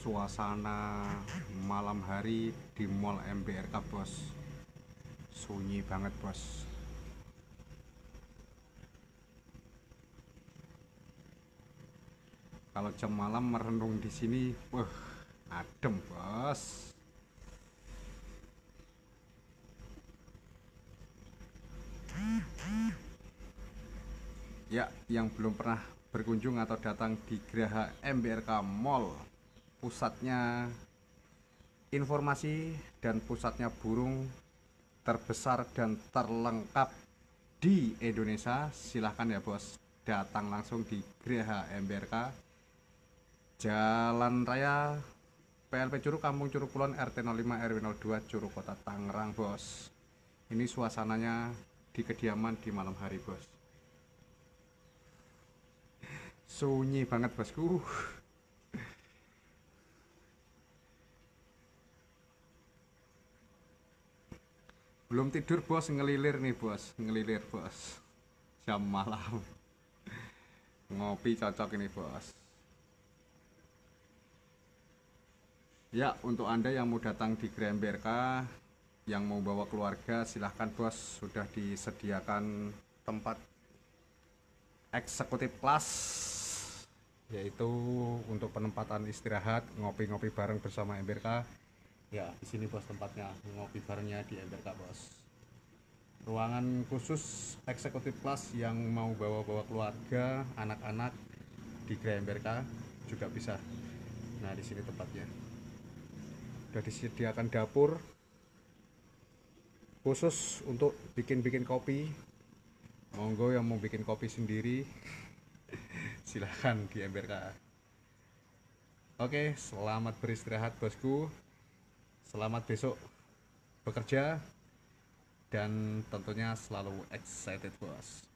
suasana malam hari di Mall MBRK bos sunyi banget bos kalau jam malam merenung di sini wah adem bos ya yang belum pernah berkunjung atau datang di Graha MBRK Mall pusatnya informasi dan pusatnya burung terbesar dan terlengkap di Indonesia silahkan ya bos datang langsung di Griha MBRK Jalan Raya PLP Curug Kampung Curug Kulon RT 05 RW 02 Curug Kota Tangerang bos ini suasananya di kediaman di malam hari bos sunyi banget bosku belum tidur bos ngelilir nih bos ngelilir bos jam malam ngopi cocok ini bos ya untuk anda yang mau datang di Grand Berka yang mau bawa keluarga silahkan bos sudah disediakan tempat eksekutif kelas yaitu untuk penempatan istirahat ngopi-ngopi bareng bersama MBRK Ya, di sini bos tempatnya ngopi barengnya di MBK bos. Ruangan khusus eksekutif kelas yang mau bawa-bawa keluarga, anak-anak di Grand MBK juga bisa. Nah, di sini tempatnya. Sudah disediakan dapur khusus untuk bikin-bikin kopi. Monggo yang mau bikin kopi sendiri silahkan di MBK. Oke, selamat beristirahat bosku selamat besok bekerja dan tentunya selalu excited bos